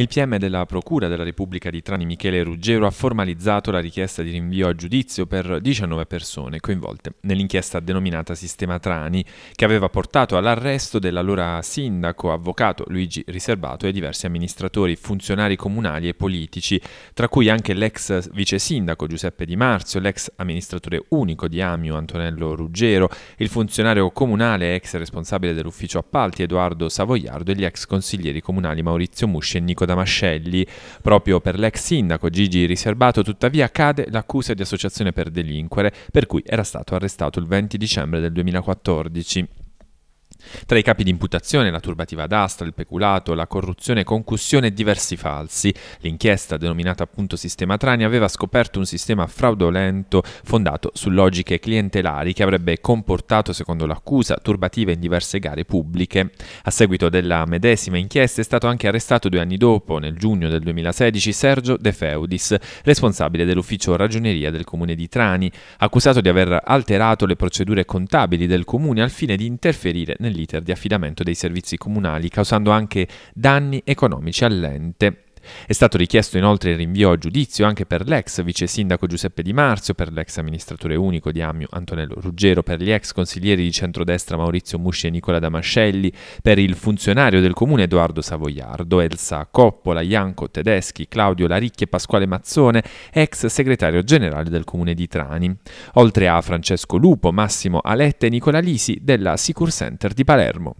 Il PM della Procura della Repubblica di Trani Michele Ruggero ha formalizzato la richiesta di rinvio a giudizio per 19 persone coinvolte nell'inchiesta denominata Sistema Trani, che aveva portato all'arresto dell'allora sindaco, avvocato Luigi Riservato e diversi amministratori, funzionari comunali e politici, tra cui anche l'ex vice sindaco Giuseppe Di Marzio, l'ex amministratore unico di Amio Antonello Ruggero, il funzionario comunale ex responsabile dell'ufficio appalti Edoardo Savoiardo e gli ex consiglieri comunali Maurizio Musci e Nico Damascelli. Proprio per l'ex sindaco Gigi Riserbato tuttavia cade l'accusa di associazione per delinquere, per cui era stato arrestato il 20 dicembre del 2014. Tra i capi di imputazione la turbativa d'astra, il peculato, la corruzione, concussione e diversi falsi. L'inchiesta, denominata appunto Sistema Trani, aveva scoperto un sistema fraudolento fondato su logiche clientelari che avrebbe comportato, secondo l'accusa, turbative in diverse gare pubbliche. A seguito della medesima inchiesta è stato anche arrestato due anni dopo, nel giugno del 2016, Sergio De Feudis, responsabile dell'ufficio ragioneria del comune di Trani, accusato di aver alterato le procedure contabili del comune al fine di interferire nell'interno l'iter di affidamento dei servizi comunali, causando anche danni economici all'ente è stato richiesto inoltre il rinvio a giudizio anche per l'ex vice sindaco Giuseppe Di Marzio, per l'ex amministratore unico di Ammio Antonello Ruggero, per gli ex consiglieri di centrodestra Maurizio Musci e Nicola Damascelli, per il funzionario del comune Edoardo Savoiardo, Elsa Coppola, Ianco Tedeschi, Claudio Laricchi e Pasquale Mazzone, ex segretario generale del comune di Trani, oltre a Francesco Lupo, Massimo Aletta e Nicola Lisi della Sicur Center di Palermo.